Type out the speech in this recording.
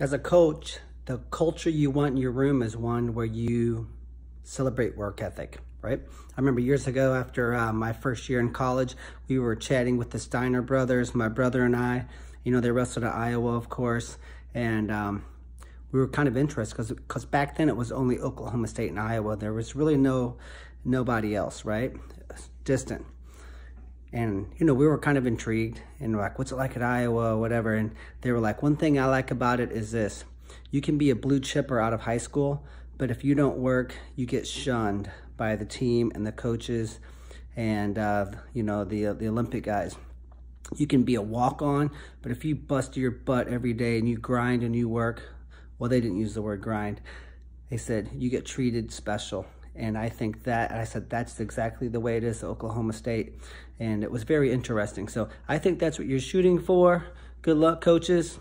As a coach, the culture you want in your room is one where you celebrate work ethic, right? I remember years ago after uh, my first year in college, we were chatting with the Steiner brothers, my brother and I. You know, they wrestled at Iowa, of course, and um, we were kind of interested because because back then it was only Oklahoma State and Iowa. There was really no nobody else, right? Distant and you know we were kind of intrigued and like what's it like at iowa whatever and they were like one thing i like about it is this you can be a blue chipper out of high school but if you don't work you get shunned by the team and the coaches and uh, you know the the olympic guys you can be a walk-on but if you bust your butt every day and you grind and you work well they didn't use the word grind they said you get treated special and I think that, I said, that's exactly the way it is at Oklahoma State. And it was very interesting. So I think that's what you're shooting for. Good luck, coaches.